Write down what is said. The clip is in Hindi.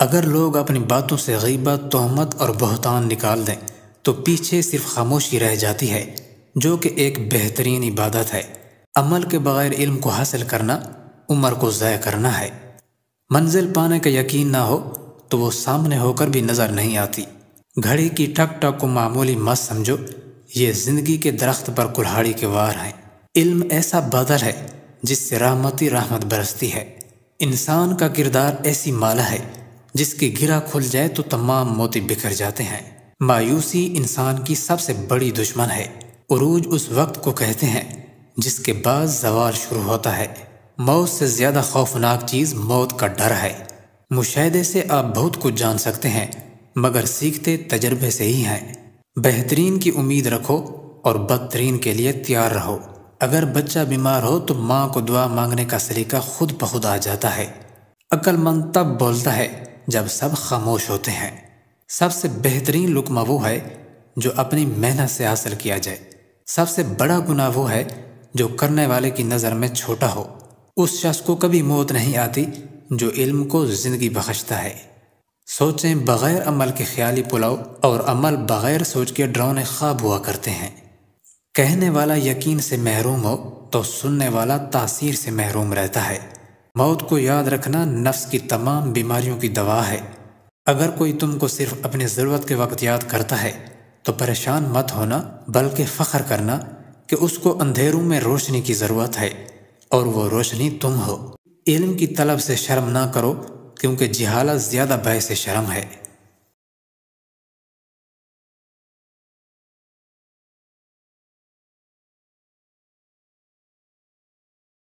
अगर लोग अपनी बातों से गीबत तोहमत और बहतान निकाल दें तो पीछे सिर्फ खामोशी रह जाती है जो कि एक बेहतरीन इबादत है अमल के बग़ैर इल्म को हासिल करना उम्र को ज़ाय करना है मंजिल पाने का यकीन ना हो तो वो सामने होकर भी नज़र नहीं आती घड़ी की टक टक को मामूली मत समझो ये ज़िंदगी के दरख्त पर कुल्हाड़ी के वार हैं इल्म ऐसा बदल है जिससे रहमती रहमत बरसती है इंसान का किरदार ऐसी माला है जिसकी गिरा खुल जाए तो तमाम मोती बिखर जाते हैं मायूसी इंसान की सबसे बड़ी दुश्मन है उरूज उस वक्त को कहते हैं जिसके बाद जवाल शुरू होता है मौत से ज़्यादा खौफनाक चीज़ मौत का डर है मुशाहदे से आप बहुत कुछ जान सकते हैं मगर सीखते तजर्बे से ही हैं बेहतरीन की उम्मीद रखो और बदतरीन के लिए तैयार रहो अगर बच्चा बीमार हो तो माँ को दुआ मांगने का सलीका खुद ब खुद आ जाता है अक्लमंद तब बोलता है जब सब खामोश होते हैं सबसे बेहतरीन लुकमा वो है जो अपनी मेहनत से हासिल किया जाए सबसे बड़ा गुना वो है जो करने वाले की नज़र में छोटा हो उस शख्स को कभी मौत नहीं आती जो इल्म को ज़िंदगी बख्शता है सोचें बग़ैर अमल के ख्याली पुलाव और अमल बग़ैर सोच के ड्रोन ख्वाब हुआ करते हैं कहने वाला यकीन से महरूम हो तो सुनने वाला तासीर से महरूम रहता है मौत को याद रखना नफ्स की तमाम बीमारियों की दवा है अगर कोई तुमको सिर्फ अपनी ज़रूरत के वक्त याद करता है तो परेशान मत होना बल्कि फ़ख्र करना कि उसको अंधेरों में रोशनी की ज़रूरत है और वो रोशनी तुम हो इल्म की तलब से शर्म ना करो क्योंकि जिहालत ज़्यादा से शर्म है